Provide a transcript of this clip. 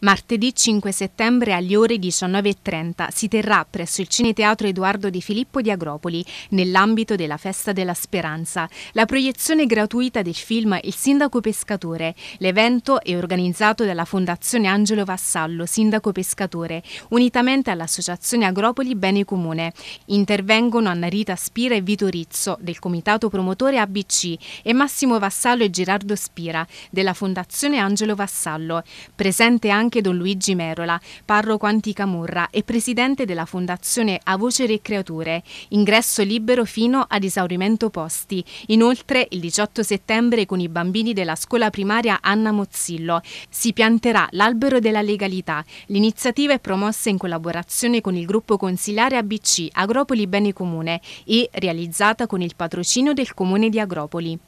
Martedì 5 settembre alle ore 19.30 si terrà presso il Cineteatro Edoardo Di Filippo di Agropoli, nell'ambito della Festa della Speranza, la proiezione gratuita del film Il Sindaco Pescatore. L'evento è organizzato dalla Fondazione Angelo Vassallo, Sindaco Pescatore, unitamente all'Associazione Agropoli Bene Comune. Intervengono Anna Rita Spira e Vito Rizzo, del Comitato Promotore ABC, e Massimo Vassallo e Gerardo Spira, della Fondazione Angelo Vassallo. Presente anche anche Don Luigi Merola, parroco anticamurra e presidente della Fondazione A Voce e Creature, ingresso libero fino ad esaurimento posti. Inoltre, il 18 settembre con i bambini della scuola primaria Anna Mozzillo si pianterà l'albero della legalità. L'iniziativa è promossa in collaborazione con il gruppo consigliare ABC Agropoli Bene Comune e realizzata con il patrocinio del Comune di Agropoli.